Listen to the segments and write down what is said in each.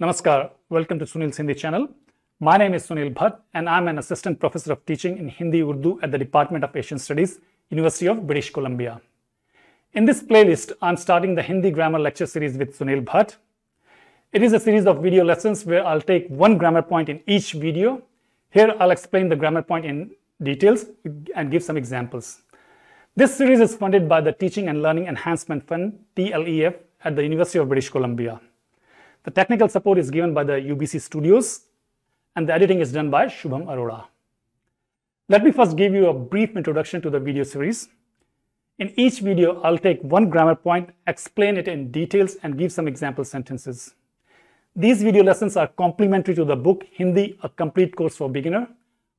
Namaskar, welcome to Sunil's Hindi channel. My name is Sunil Bhatt and I'm an assistant professor of teaching in Hindi Urdu at the Department of Asian Studies, University of British Columbia. In this playlist, I'm starting the Hindi grammar lecture series with Sunil Bhatt. It is a series of video lessons where I'll take one grammar point in each video. Here I'll explain the grammar point in details and give some examples. This series is funded by the Teaching and Learning Enhancement Fund, TLEF, at the University of British Columbia. The technical support is given by the UBC studios and the editing is done by Shubham Arora. Let me first give you a brief introduction to the video series. In each video, I'll take one grammar point, explain it in details and give some example sentences. These video lessons are complementary to the book Hindi, A Complete Course for Beginner,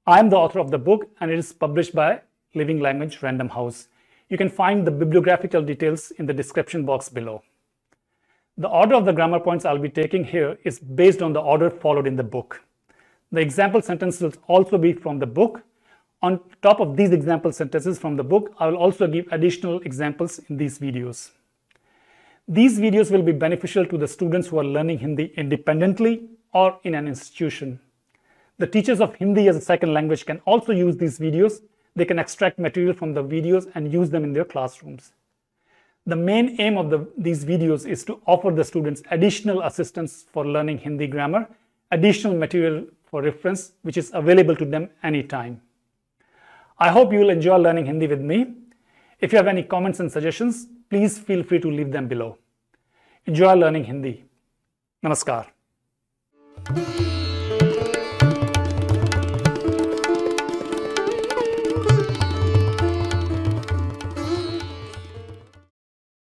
I'm the author of the book and it is published by Living Language Random House. You can find the bibliographical details in the description box below. The order of the grammar points I'll be taking here is based on the order followed in the book. The example sentence will also be from the book. On top of these example sentences from the book, I will also give additional examples in these videos. These videos will be beneficial to the students who are learning Hindi independently or in an institution. The teachers of Hindi as a second language can also use these videos. They can extract material from the videos and use them in their classrooms. The main aim of the, these videos is to offer the students additional assistance for learning Hindi grammar, additional material for reference, which is available to them anytime. I hope you will enjoy learning Hindi with me. If you have any comments and suggestions, please feel free to leave them below. Enjoy learning Hindi. Namaskar.